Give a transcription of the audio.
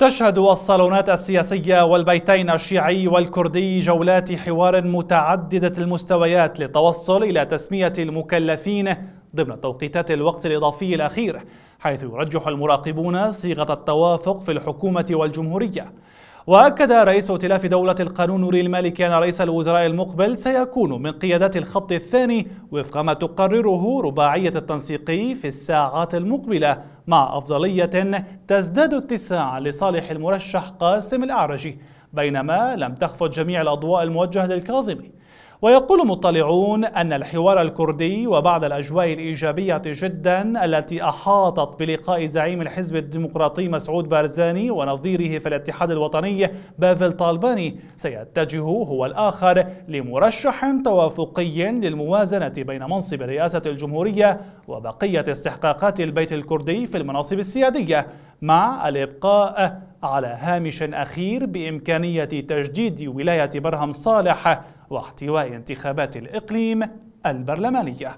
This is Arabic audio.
تشهد الصالونات السياسية والبيتين الشيعي والكردي جولات حوار متعددة المستويات للتوصل إلى تسمية المكلفين ضمن توقيتات الوقت الإضافي الأخير حيث يرجح المراقبون صيغة التوافق في الحكومة والجمهورية وأكد رئيس ائتلاف دولة القانون نوري المالكي أن رئيس الوزراء المقبل سيكون من قيادات الخط الثاني وفق ما تقرره رباعية التنسيقي في الساعات المقبلة مع أفضلية تزداد اتساعا لصالح المرشح قاسم الأعرجي بينما لم تخفت جميع الأضواء الموجهة للكاظمي ويقول مطلعون أن الحوار الكردي وبعض الأجواء الإيجابية جدا التي أحاطت بلقاء زعيم الحزب الديمقراطي مسعود بارزاني ونظيره في الاتحاد الوطني بافل طالباني سيتجه هو الآخر لمرشح توافقي للموازنة بين منصب رئاسة الجمهورية وبقية استحقاقات البيت الكردي في المناصب السيادية مع الإبقاء على هامش أخير بإمكانية تجديد ولاية برهم صالح واحتواء انتخابات الإقليم البرلمانية